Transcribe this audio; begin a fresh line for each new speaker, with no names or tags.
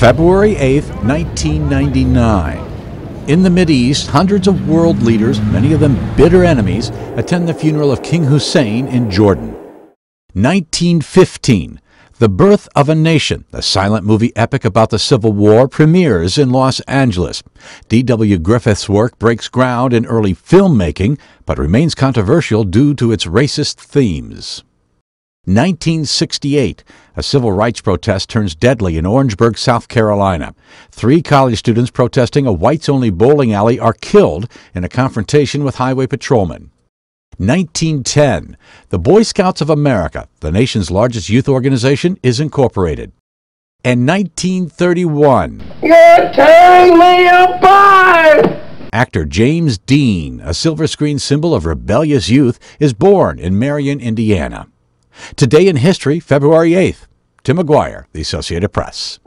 February 8, 1999. In the East, hundreds of world leaders, many of them bitter enemies, attend the funeral of King Hussein in Jordan. 1915. The Birth of a Nation, a silent movie epic about the Civil War, premieres in Los Angeles. D.W. Griffith's work breaks ground in early filmmaking, but remains controversial due to its racist themes. 1968, a civil rights protest turns deadly in Orangeburg, South Carolina. Three college students protesting a whites only bowling alley are killed in a confrontation with highway patrolmen. 1910, the Boy Scouts of America, the nation's largest youth organization, is incorporated. And 1931,
You're tearing me apart!
Actor James Dean, a silver screen symbol of rebellious youth, is born in Marion, Indiana. Today in History, February 8th. Tim McGuire, The Associated Press.